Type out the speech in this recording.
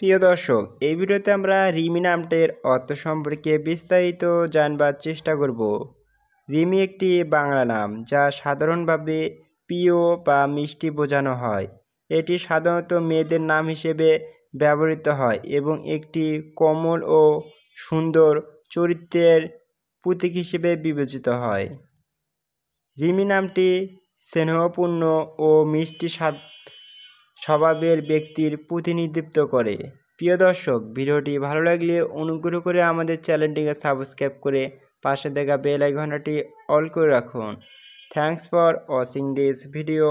প্রিয় দর্শক এই ভিডিওতে আমরা রিমি নামটির অর্থ সম্পর্কে বিস্তারিত জানবার চেষ্টা করব রিমি একটি বাংলা নাম যা সাধারণভাবে প্রিয় বা মিষ্টি বোঝানো হয় এটি সাধারণত মেয়েদের নাম হিসেবে ব্যবহৃত হয় এবং একটি কোমল ও সুন্দর চরিত্রের প্রতীক হিসেবে বিবেচিত হয় রিমি নামটি স্নেহপূর্ণ ও মিষ্টি স্বাদ স্বভাবের ব্যক্তির প্রতিনিধিত্ব করে প্রিয় দর্শক ভিডিওটি ভালো লাগলে অনুগ্রহ করে আমাদের চ্যানেলটিকে সাবস্ক্রাইব করে পাশে দেখা বেল আইকনটি অল করে রাখুন thanks for watching this video